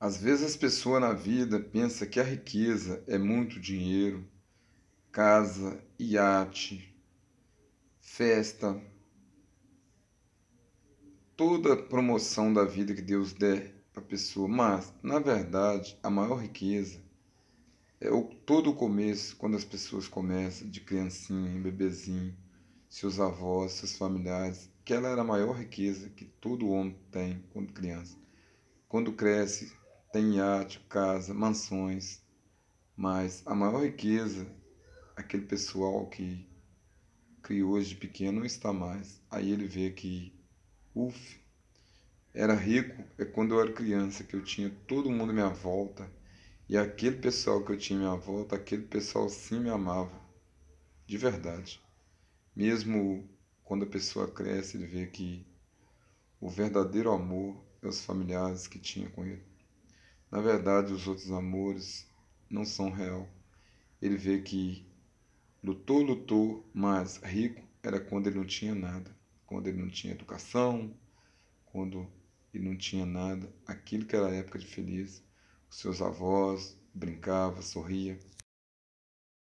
Às vezes as pessoas na vida pensa que a riqueza é muito dinheiro, casa, iate, festa, toda promoção da vida que Deus der para a pessoa, mas na verdade a maior riqueza é o, todo o começo, quando as pessoas começam de criancinha, bebezinho, seus avós, seus familiares, que ela era a maior riqueza que todo homem tem quando criança. Quando cresce, tem iate, casa, mansões, mas a maior riqueza, aquele pessoal que criou hoje pequeno, não está mais. Aí ele vê que, uff, era rico é quando eu era criança, que eu tinha todo mundo à minha volta. E aquele pessoal que eu tinha à minha volta, aquele pessoal sim me amava. De verdade. Mesmo quando a pessoa cresce, ele vê que o verdadeiro amor é os familiares que tinha com ele. Na verdade, os outros amores não são real. Ele vê que lutou, lutou, mas rico era quando ele não tinha nada, quando ele não tinha educação, quando ele não tinha nada, aquilo que era a época de feliz. Os seus avós brincava, sorria.